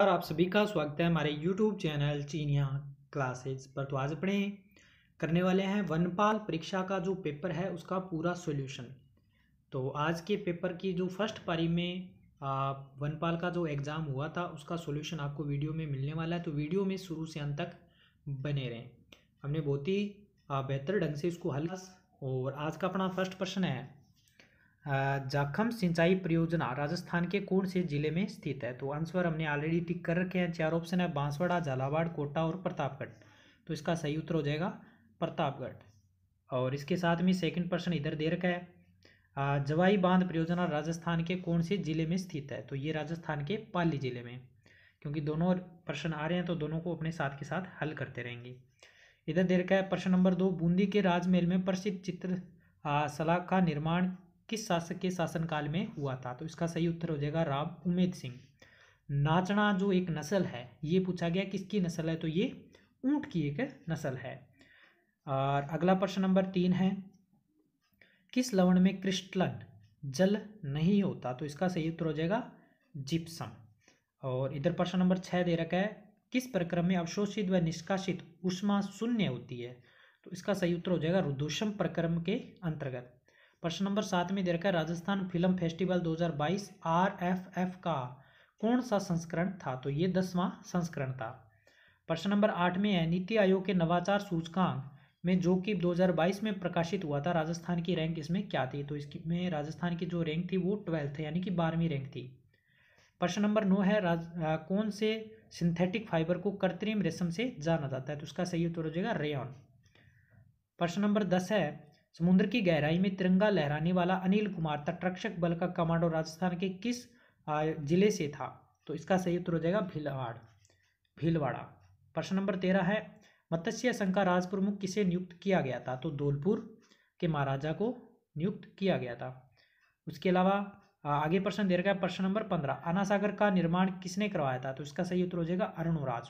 और आप सभी का स्वागत है हमारे YouTube चैनल चीनिया क्लासेस पर तो आज अपने करने वाले हैं वनपाल परीक्षा का जो पेपर है उसका पूरा सॉल्यूशन तो आज के पेपर की जो फर्स्ट पारी में वनपाल का जो एग्ज़ाम हुआ था उसका सॉल्यूशन आपको वीडियो में मिलने वाला है तो वीडियो में शुरू से अंत तक बने रहें हमने बहुत ही बेहतर ढंग से इसको हल और आज का अपना फर्स्ट प्रश्न है जाखम सिंचाई परियोजना राजस्थान के कौन से जिले में स्थित है तो आंसर हमने ऑलरेडी टिक कर रखे हैं चार ऑप्शन है बांसवाड़ा झालावाड़ कोटा और प्रतापगढ़ तो इसका सही उत्तर हो जाएगा प्रतापगढ़ और इसके साथ में सेकंड प्रश्न इधर दे रखा है जवाई बांध परियोजना राजस्थान के कौन से जिले में स्थित है तो ये राजस्थान के पाली जिले में क्योंकि दोनों प्रश्न आ रहे हैं तो दोनों को अपने साथ के साथ हल करते रहेंगे इधर दे रखा है प्रश्न नंबर दो बूंदी के राजमहल में प्रसिद्ध चित्र सलाह का निर्माण किस शासक के शासनकाल में हुआ था तो इसका सही उत्तर हो जाएगा राम उमेद सिंह नाचना जो एक नस्ल है ये पूछा गया किसकी नस्ल है तो ये ऊंट की एक नस्ल है और अगला प्रश्न नंबर तीन है किस लवण में क्रिस्टलन जल नहीं होता तो इसका सही उत्तर हो जाएगा जिप्सम और इधर प्रश्न नंबर छः दे रखा है किस प्रक्रम में अवशोषित व निष्कासित उष्मा शून्य होती है तो इसका सही उत्तर हो जाएगा रुदूषम प्रक्रम के अंतर्गत प्रश्न नंबर सात में दे रखा है राजस्थान फिल्म फेस्टिवल 2022 आरएफएफ का कौन सा संस्करण था तो ये दसवां संस्करण था प्रश्न नंबर आठ में है नीति आयोग के नवाचार सूचकांक में जो कि 2022 में प्रकाशित हुआ था राजस्थान की रैंक इसमें क्या थी तो इसमें राजस्थान की जो रैंक थी वो ट्वेल्थ यानी कि बारहवीं रैंक थी प्रश्न नंबर नौ है राज आ, कौन से सिंथेटिक फाइबर को कृत्रिम रेशम से जाना जाता है तो उसका सही उत्तर हो जाएगा रेयन प्रश्न नंबर दस है समुद्र की गहराई में तिरंगा लहराने वाला अनिल कुमार तटरक्षक बल का कमांडो राजस्थान के किस जिले से था तो इसका सही उत्तर हो जाएगा भीलवाड़ भीलवाड़ा प्रश्न नंबर तेरह है मत्स्य संघ का राज प्रमुख किसे नियुक्त किया गया था तो धौलपुर के महाराजा को नियुक्त किया गया था उसके अलावा आगे प्रश्न दे रखा है प्रश्न नंबर पंद्रह अनासागर का निर्माण किसने करवाया था तो इसका सही उत्तर हो जाएगा अरुणराज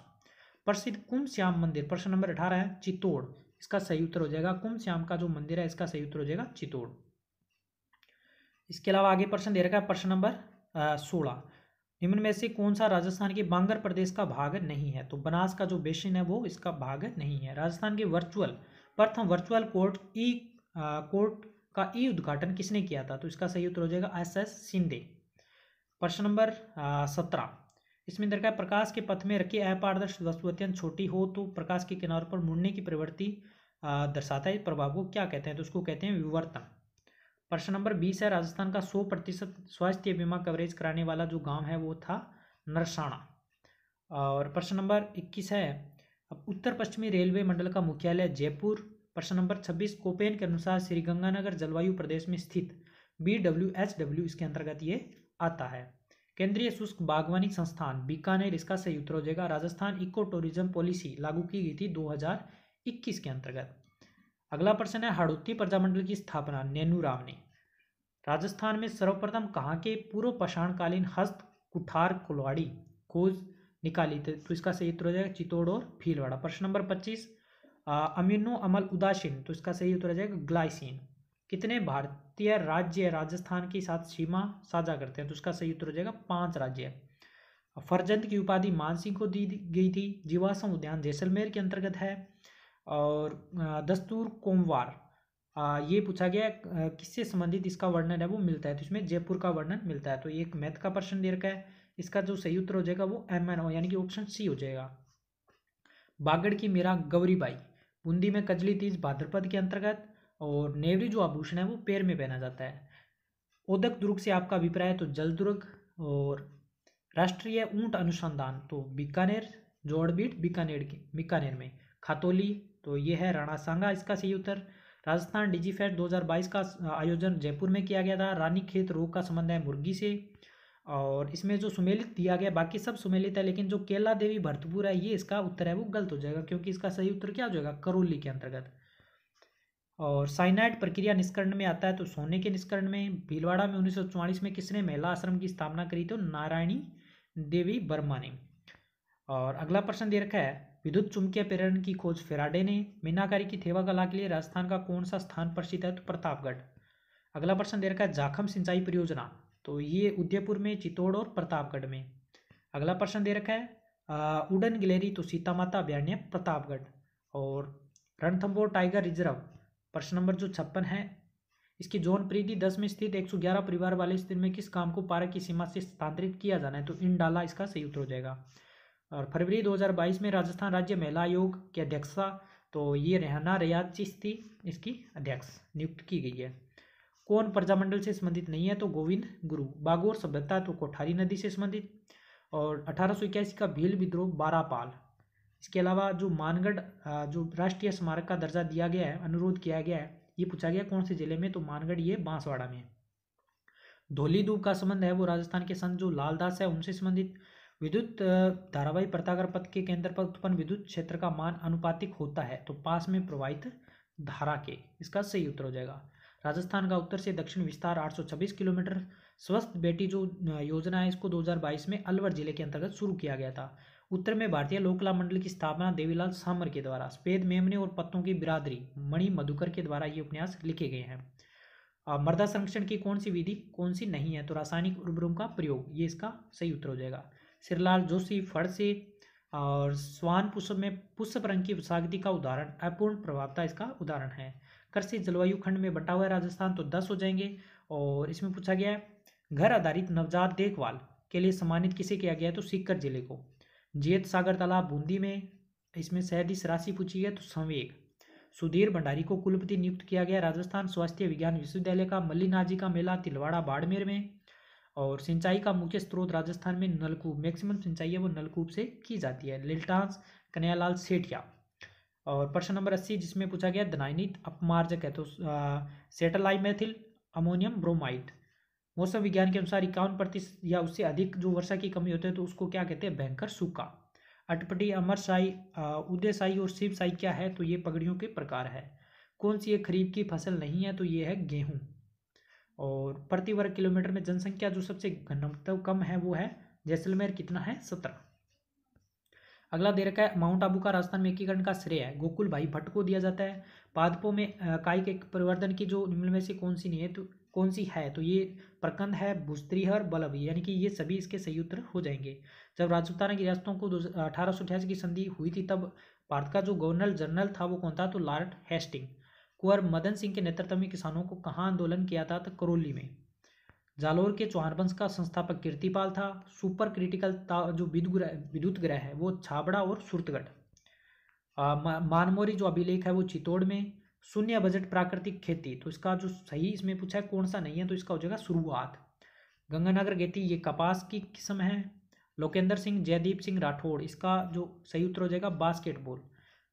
प्रसिद्ध कुंभ श्याम मंदिर प्रश्न नंबर अठारह है चित्तौड़ इसका सही उत्तर हो जाएगा कुंभ श्याम का जो मंदिर है इसका सही उत्तर हो जाएगा चित्तौड़ इसके अलावा आगे प्रश्न दे रखा है प्रश्न नंबर सोलह निम्न में से कौन सा राजस्थान के बांगर प्रदेश का भाग नहीं है तो बनास का जो बेसिन है वो इसका भाग नहीं है राजस्थान के वर्चुअल प्रथम वर्चुअल कोर्ट ई कोर्ट का ई उद्घाटन किसने किया था तो इसका सही उत्तर हो जाएगा एस एस सिंधे प्रश्न नंबर सत्रह इसमें दरकार प्रकाश के पथ में रखी अपारदर्श वस्तु अत्यंत छोटी हो तो प्रकाश के किनारों पर मुड़ने की प्रवृत्ति दर्शाता है प्रभाव को क्या कहते हैं तो उसको कहते हैं विवर्तन प्रश्न नंबर बीस है राजस्थान का सौ प्रतिशत स्वास्थ्य बीमा कवरेज कराने वाला जो गांव है वो था नरसाणा और प्रश्न नंबर इक्कीस है अब उत्तर पश्चिमी रेलवे मंडल का मुख्यालय जयपुर प्रश्न नंबर छब्बीस कोपेन के अनुसार श्रीगंगानगर जलवायु प्रदेश में स्थित बी डब्ल्यू एच डब्ल्यू इसके अंतर्गत ये आता है केंद्रीय शुष्क बागवानी संस्थान बीकानेर इसका सही उत्तर हो जाएगा राजस्थान इको टूरिज्म पॉलिसी लागू की गई थी 2021 के अंतर्गत अगला प्रश्न है हाड़ौती प्रजामंडल की स्थापना राम ने राजस्थान में सर्वप्रथम कहाँ के पूर्व पषाणकालीन हस्त कुठार कुलवाड़ी खोज निकाली थी तो इसका सही उत्तर हो जाएगा चित्तौड़ और भीलवाड़ा प्रश्न नंबर पच्चीस अमीनो अमल उदासीन तो इसका सही उत्तर हो जाएगा ग्लाइसिन कितने भारतीय राज्य राजस्थान के साथ सीमा साझा करते हैं तो उसका सही उत्तर हो जाएगा पांच राज्य फरजंद की उपाधि मानसिंह को दी गई थी जीवाश्म उद्यान जैसलमेर के अंतर्गत है और दस्तूर कोमवार ये पूछा गया किससे संबंधित इसका वर्णन है वो मिलता है तो इसमें जयपुर का वर्णन मिलता है तो एक मैथ का प्रश्न दे रखा है इसका जो सही उत्तर हो जाएगा वो एम एन ओ यानी कि ऑप्शन सी हो जाएगा बागड़ की मीरा गौरीबाई बूंदी में कजली तीज भाद्रपद के अंतर्गत और नेवरी जो आभूषण है वो पैर में पहना जाता है ओदक दुर्ग से आपका अभिप्राय है तो जल दुर्ग और राष्ट्रीय ऊंट अनुसंधान तो बीकानेर जोड़बीट बीकानेर की बीकानेर में खातोली तो ये है राणा सांगा इसका सही उत्तर राजस्थान डिजी फेस्ट 2022 का आयोजन जयपुर में किया गया था रानी खेत रोग का संबंध है मुर्गी से और इसमें जो सुमेलित दिया गया बाकी सब सुमेलित है लेकिन जो केला देवी भरतपुर है ये इसका उत्तर है वो गलत हो जाएगा क्योंकि इसका सही उत्तर क्या हो जाएगा करोली के अंतर्गत और साइनाइड प्रक्रिया निष्करण में आता है तो सोने के निष्करण में भीलवाड़ा में उन्नीस में किसने महिला आश्रम की स्थापना करी तो नारायणी देवी वर्मा ने और अगला प्रश्न दे रखा है विद्युत चुंबकीय प्रेरण की खोज फेराडे ने मीनाकारी की थेवा कला के लिए राजस्थान का कौन सा स्थान प्रसिद्ध है तो प्रतापगढ़ अगला प्रश्न दे रखा है जाखम सिंचाई परियोजना तो ये उदयपुर में चित्तौड़ और प्रतापगढ़ में अगला प्रश्न दे रखा है उडन गिलेरी तो सीता माता अभ्यारण्य प्रतापगढ़ और रणथम्बोर टाइगर रिजर्व प्रश्न नंबर जो छप्पन है इसकी जोन प्रीति दस में स्थित एक सौ ग्यारह परिवार वाले स्थिति में किस काम को पारा की सीमा से स्थानांतरित किया जाना है तो इन डाला इसका सही उत्तर हो जाएगा और फरवरी 2022 में राजस्थान राज्य महिला आयोग की अध्यक्षता तो ये रेहना रियाज चिश्ती इसकी अध्यक्ष नियुक्त की गई है कौन प्रजामंडल से संबंधित नहीं है तो गोविंद गुरु बागोर सभ्यता तो कोठारी नदी से संबंधित और अठारह का भील विद्रोह बारापाल इसके अलावा जो मानगढ़ जो राष्ट्रीय स्मारक का दर्जा दिया गया है अनुरोध किया गया है ये पूछा गया कौन से जिले में तो मानगढ़ ये बांसवाड़ा में है दूब का संबंध है वो राजस्थान के संत जो लालदास है उनसे संबंधित विद्युत धारावाही प्रतागर पथ के केंद्र पर उत्पन्न विद्युत क्षेत्र का मान अनुपातिक होता है तो पास में प्रवाहित धारा के इसका सही उत्तर हो जाएगा राजस्थान का उत्तर से दक्षिण विस्तार 826 किलोमीटर स्वस्थ बेटी जो योजना है इसको 2022 में अलवर जिले के अंतर्गत शुरू किया गया था उत्तर में भारतीय लोककला मंडल की स्थापना देवीलाल सामर के द्वारा सफेद मेमने और पत्तों की बिरादरी मणि मधुकर के द्वारा ये उपन्यास लिखे गए हैं मृदा संरक्षण की कौन सी विधि कौन सी नहीं है तो रासायनिक उर्वरों का प्रयोग ये इसका सही उत्तर हो जाएगा सिरलाल जोशी से और स्वान पुष्प में पुष्प रंग की विशागति का उदाहरण अपूर्ण प्रभावता इसका उदाहरण है कृषि जलवायु खंड में बटा हुआ है राजस्थान तो दस हो जाएंगे और इसमें पूछा गया है घर आधारित नवजात देखभाल के लिए सम्मानित किसे किया गया है तो सीकर जिले को जेत सागर तालाब बूंदी में इसमें सैदिश राशि पूछी है तो संवेग सुधीर भंडारी को कुलपति नियुक्त किया गया राजस्थान स्वास्थ्य विज्ञान विश्वविद्यालय का मल्लीनाजी का मेला तिलवाड़ा बाड़मेर में और सिंचाई का मुख्य स्रोत राजस्थान में नलकूप मैक्सिमम सिंचाई है वो नलकूप से की जाती है लिल्टांस कन्यालाल सेठिया और प्रश्न नंबर अस्सी जिसमें पूछा गया दनाइनित अपमार्जक है तो सेटेलाइमेथिल अमोनियम ब्रोमाइड मौसम विज्ञान के अनुसार इक्यावन प्रतिशत या उससे अधिक जो वर्षा की कमी होती है तो उसको क्या कहते हैं भयंकर सूखा अटपटी अमर शाही उदय और शिव क्या है तो ये पगड़ियों के प्रकार है कौन सी ये खरीफ की फसल नहीं है तो ये है गेहूँ और प्रति वर्ग किलोमीटर में जनसंख्या जो सबसे घनत्व कम है वो है जैसलमेर कितना है सत्रह अगला दे रखा है माउंट आबू का राजस्थान में एकीकरण का श्रेय है गोकुल भाई भट्ट को दिया जाता है पादपों में काय के परिवर्तन की जो निम्न में से कौन सी नहीं है तो कौन सी है तो ये प्रकंद है और बलभ यानी कि ये सभी इसके उत्तर हो जाएंगे जब राजपुताना की रियासतों को अठारह की संधि हुई थी तब भारत का जो गवर्नर जनरल था वो कौन था तो लॉर्ड हेस्टिंग कुंवर मदन सिंह के नेतृत्व में किसानों को कहाँ आंदोलन किया था तो करौली में जालोर के चौहान वंश का संस्थापक कीर्तिपाल था सुपर क्रिटिकल जो विद्युत ग्रह है वो छाबड़ा और सुरतगढ़ मानमोरी जो अभिलेख है वो चित्तौड़ में शून्य बजट प्राकृतिक खेती तो इसका जो सही इसमें पूछा है कौन सा नहीं है तो इसका हो जाएगा शुरुआत गंगानगर गेती ये कपास की किस्म है लोकेंद्र सिंह जयदीप सिंह राठौड़ इसका जो सही उत्तर हो जाएगा बास्केटबॉल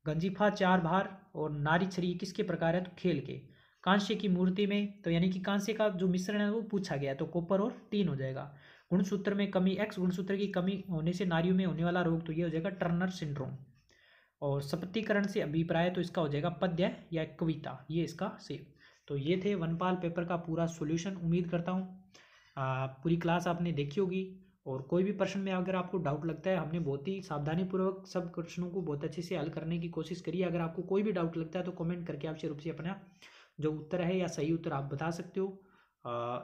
गंजीफा चार भार और नारी छरी किसके प्रकार है तो खेल के कांस्य की मूर्ति में तो यानी कि कांस्य का जो मिश्रण है वो पूछा गया तो कॉपर और तीन हो जाएगा गुणसूत्र में कमी एक्स गुणसूत्र की कमी होने से नारियों में होने वाला रोग तो ये हो जाएगा टर्नर सिंड्रोम और सपत्तीकरण से अभिप्राय तो इसका हो जाएगा पद्य या कविता ये इसका सेव तो ये थे वनपाल पेपर का पूरा सोल्यूशन उम्मीद करता हूँ पूरी क्लास आपने देखी होगी और कोई भी प्रश्न में अगर आपको डाउट लगता है हमने बहुत ही सावधानीपूर्वक सब प्रश्नों को बहुत अच्छे से हल करने की कोशिश करी है अगर आपको कोई भी डाउट लगता है तो कमेंट करके आपसे रूप से अपना जो उत्तर है या सही उत्तर आप बता सकते हो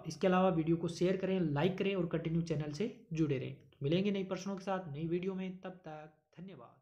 इसके अलावा वीडियो को शेयर करें लाइक करें और कंटिन्यू चैनल से जुड़े रहें मिलेंगे नई प्रश्नों के साथ नई वीडियो में तब तक धन्यवाद